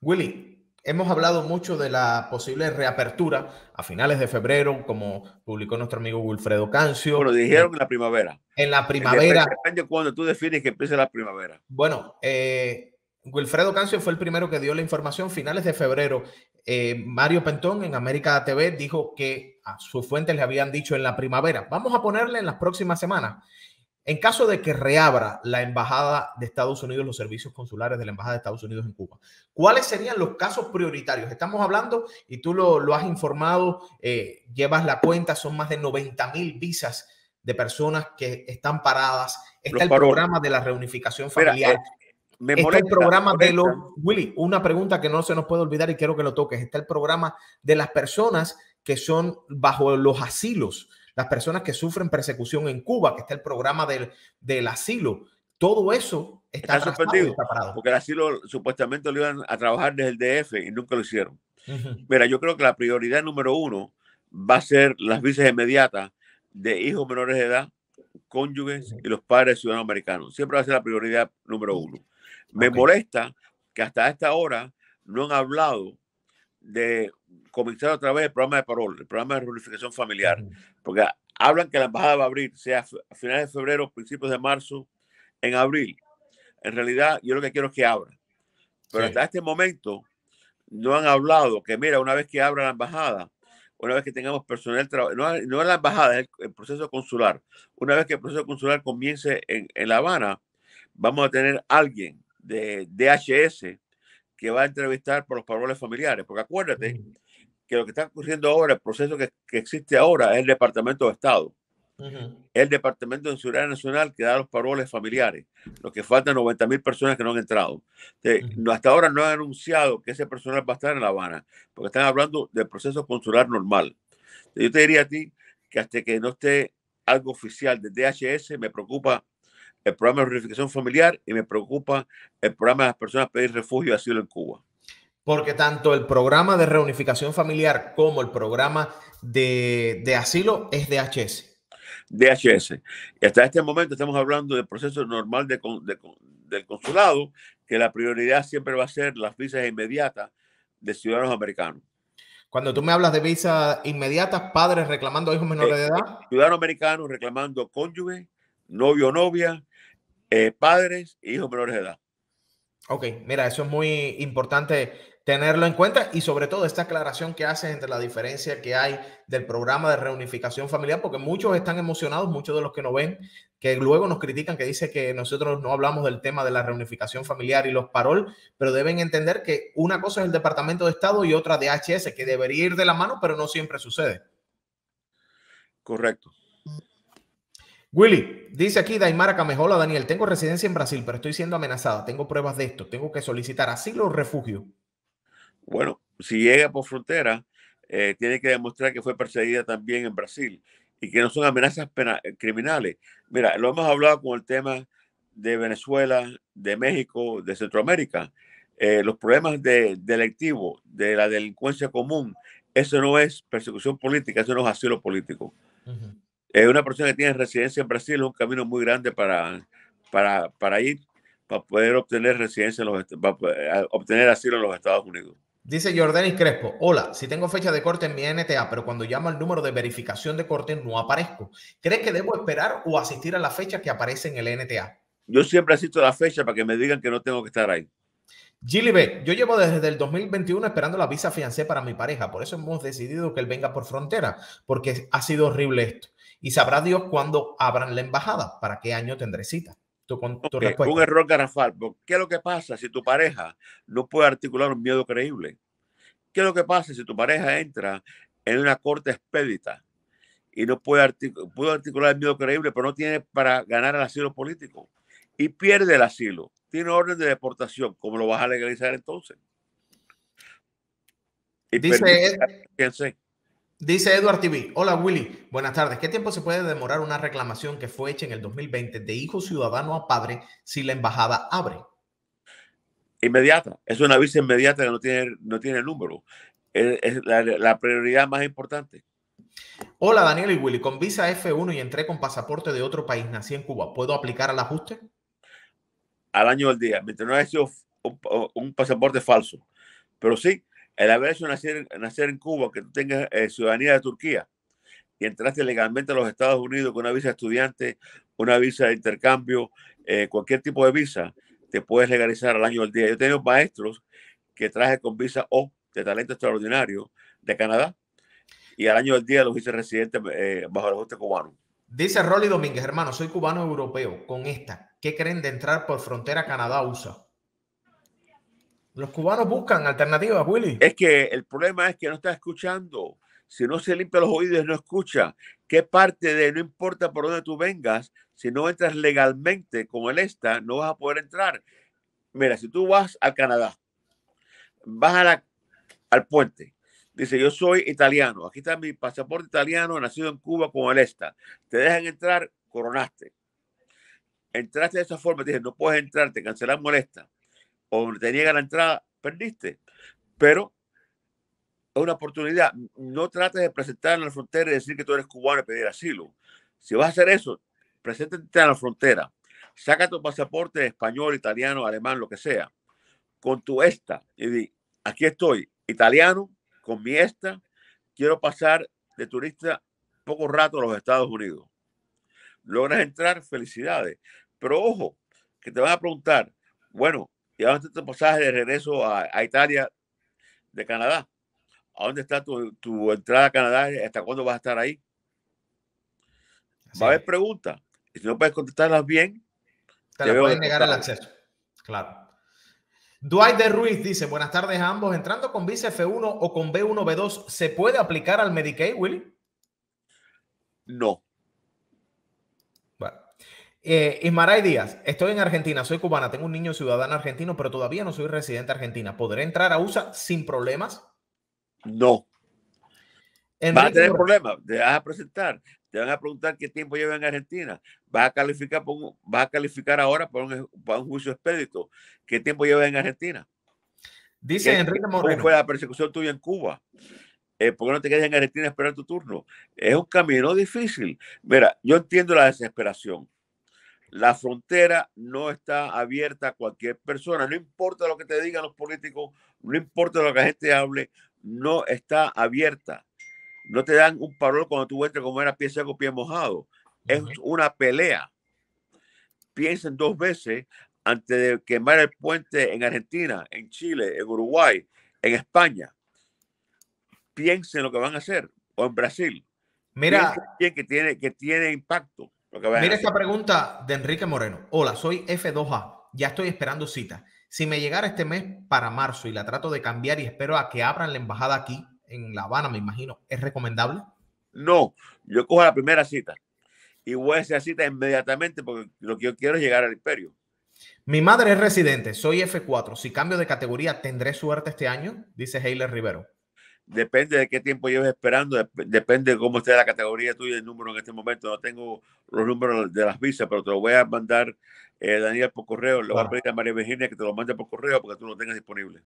Willy, hemos hablado mucho de la posible reapertura a finales de febrero, como publicó nuestro amigo Wilfredo Cancio. Lo dijeron en la primavera. En la primavera. Depende, cuando tú defines que empiece la primavera. Bueno, eh, Wilfredo Cancio fue el primero que dio la información. Finales de febrero, eh, Mario Pentón en América TV dijo que a su fuente le habían dicho en la primavera. Vamos a ponerle en las próximas semanas. En caso de que reabra la Embajada de Estados Unidos, los servicios consulares de la Embajada de Estados Unidos en Cuba, ¿cuáles serían los casos prioritarios? Estamos hablando, y tú lo, has informado, eh, llevas la cuenta, son más de 90 mil visas de personas que están paradas. Está el programa de la reunificación familiar. Eh, está el programa de los... Willy, una pregunta que no se nos puede olvidar y quiero que lo toques. Está el programa de las personas que son bajo los asilos las personas que sufren persecución en Cuba, que está el programa del, del asilo, todo eso está, está suspendido. Porque el asilo supuestamente lo iban a trabajar desde el DF y nunca lo hicieron. Mira, yo creo que la prioridad número uno va a ser las visas inmediatas de hijos menores de edad, cónyuges y los padres ciudadanos americanos. Siempre va a ser la prioridad número uno. Me molesta que hasta esta hora no han hablado de comenzar otra vez el programa de parol, el programa de reunificación familiar, porque hablan que la embajada va a abrir, sea a finales de febrero, principios de marzo, en abril. En realidad, yo lo que quiero es que abra. Pero hasta este momento no han hablado que, mira, una vez que abra la embajada, una vez que tengamos personal, no, es la embajada, es el, el, proceso consular. Una vez que el proceso consular comience en, en La Habana, vamos a tener alguien de DHS que va a entrevistar por los paroles familiares, porque acuérdate que lo que está ocurriendo ahora, el proceso que, que existe ahora es el Departamento de Estado. El Departamento de Seguridad Nacional que da los paroles familiares, lo que faltan 90 mil personas que no han entrado. Hasta ahora no han anunciado que ese personal va a estar en La Habana, porque están hablando del proceso consular normal. yo te diría a ti que hasta que no esté algo oficial de DHS, me preocupa el programa de reunificación familiar y me preocupa el programa de las personas pedir refugio y asilo en Cuba. Porque tanto el programa de reunificación familiar como el programa de, de asilo es DHS. DHS. Y hasta este momento estamos hablando del proceso normal del consulado, que la prioridad siempre va a ser las visas inmediatas de ciudadanos americanos. Cuando tú me hablas de visas inmediatas, padres reclamando hijos menores eh, de edad. Ciudadanos americanos reclamando cónyuge, novio o novia, eh, padres hijos menores de edad. Ok, mira, eso es muy importante tenerlo en cuenta y sobre todo esta aclaración que haces entre la diferencia que hay del programa de reunificación familiar, porque muchos están emocionados, muchos de los que nos ven, que luego nos critican, que dice que nosotros no hablamos del tema de la reunificación familiar y los parol, pero deben entender que una cosa es el Departamento de Estado y otra DHS, que debería ir de la mano, pero no siempre sucede. Correcto. Willy, dice aquí Daimara Camejola, Daniel, tengo residencia en Brasil, pero estoy siendo amenazada, tengo pruebas de esto, tengo que solicitar asilo o refugio. Bueno, si llega por frontera, eh, tiene que demostrar que fue perseguida también en Brasil y que no son amenazas eh, criminales. Mira, lo hemos hablado con el tema de Venezuela, de México, de Centroamérica. Eh, los problemas de de la delincuencia común, eso no es persecución política, eso no es asilo político. Es una persona que tiene residencia en Brasil es un camino muy grande para, para, para ir, para poder obtener residencia en los, eh, obtener asilo en los Estados Unidos. Dice Jordanis Crespo, hola, si tengo fecha de corte en mi NTA, pero cuando llamo al número de verificación de corte no aparezco. ¿Crees que debo esperar o asistir a la fecha que aparece en el NTA? Yo siempre asisto a la fecha para que me digan que no tengo que estar ahí. Gilly B, yo llevo desde el 2021 esperando la visa fiancé para mi pareja, por eso hemos decidido que él venga por frontera, porque ha sido horrible esto. Y sabrá Dios cuándo abran la embajada, para qué año tendré cita. Tu, un error garrafal. ¿Qué es lo que pasa si tu pareja no puede articular un miedo creíble? ¿Qué es lo que pasa si tu pareja entra en una corte expédita y no puede, articular el miedo creíble, pero no tiene para ganar el asilo político y pierde el asilo? Tiene orden de deportación. ¿Cómo lo vas a legalizar entonces? Y Dice, Dice Edward TV, hola Willy, buenas tardes. ¿Qué tiempo se puede demorar una reclamación que fue hecha en el 2020 de hijo ciudadano a padre si la embajada abre? Inmediata, es una visa inmediata que no tiene, no tiene número. Es, la, prioridad más importante. Hola Daniel y Willy, con visa F1 y entré con pasaporte de otro país, nací en Cuba, ¿puedo aplicar al ajuste? Al año del día, mientras no haya sido un pasaporte falso. Pero sí, el haber hecho nacer, en Cuba, que tú tengas eh, ciudadanía de Turquía y entraste legalmente a los Estados Unidos con una visa de estudiante, una visa de intercambio, eh, cualquier tipo de visa, te puedes legalizar al año del día. Yo tengo maestros que traje con visa O de talento extraordinario de Canadá y al año del día los hice residentes eh, bajo el ajuste cubano. Dice Rolly Domínguez, hermano, soy cubano europeo. Con esta, ¿qué creen de entrar por frontera Canadá-USA? Los cubanos buscan alternativas, Willy. Es que el problema es que no está escuchando. Si no se limpia los oídos, no escucha. ¿Qué parte de no importa por dónde tú vengas, si no entras legalmente como el esta, no vas a poder entrar? Mira, si tú vas a Canadá, vas al puente, dice yo soy italiano, aquí está mi pasaporte italiano, nacido en Cuba como el esta. Te dejan entrar, coronaste. Entraste de esa forma, te no puedes entrar, te cancelan molesta o te niegan la entrada, perdiste. Pero es una oportunidad. No trates de presentar en la frontera y decir que tú eres cubano y pedir asilo. Si vas a hacer eso, preséntate en la frontera. Saca tu pasaporte español, italiano, alemán, lo que sea, con tu esta y di, aquí estoy, italiano, con mi esta, quiero pasar de turista poco rato a los Estados Unidos. Logras entrar, felicidades. Pero ojo, que te van a preguntar, bueno, está tu pasaje de regreso a, Italia de Canadá. ¿A dónde está tu, entrada a Canadá? ¿Hasta cuándo vas a estar ahí? Va a haber preguntas. Si no puedes contestarlas bien, te, te pueden negar el acceso. Claro. Dwight de Ruiz dice: Buenas tardes a ambos. Entrando con Vice F1 o con B1B2, ¿se puede aplicar al Medicaid, Willy? No. Bueno. Eh, Ismaray Díaz, estoy en Argentina, soy cubana, tengo un niño ciudadano argentino, pero todavía no soy residente argentina. ¿Podré entrar a USA sin problemas? No. Va Vas a tener problemas, te vas a presentar, te van a preguntar qué tiempo lleva en Argentina. Vas a calificar, a calificar ahora para un, juicio expedito. ¿Qué tiempo lleva en Argentina? Dice Enrique Moreno. ¿Cómo fue la persecución tuya en Cuba? Eh, ¿Por qué no te quedas en Argentina a esperar tu turno? Es un camino difícil. Mira, yo entiendo la desesperación la frontera no está abierta a cualquier persona, no importa lo que te digan los políticos, no importa lo que la gente hable, no está abierta. No te dan un parol cuando tú entras como era pie seco, pie mojado. Es una pelea. Piensen dos veces antes de quemar el puente en Argentina, en Chile, en Uruguay, en España. Piensen lo que van a hacer o en Brasil. Mira, que tiene que tiene impacto. Mira esta pregunta de Enrique Moreno. Hola, soy F2A. Ya estoy esperando cita. Si me llegara este mes para marzo y la trato de cambiar y espero a que abran la embajada aquí, en La Habana, me imagino, ¿es recomendable? No, yo cojo la primera cita y voy a esa cita inmediatamente porque lo que yo quiero es llegar al imperio. Mi madre es residente, soy F4. Si cambio de categoría, ¿tendré suerte este año? Dice Heiler Rivero depende de qué tiempo lleves esperando, depende de cómo esté la categoría tuya el número en este momento. No tengo los números de las visas, pero te lo voy a mandar, eh, Daniel, por correo. le voy a pedir a María Virginia que te lo mande por correo porque tú lo tengas disponible.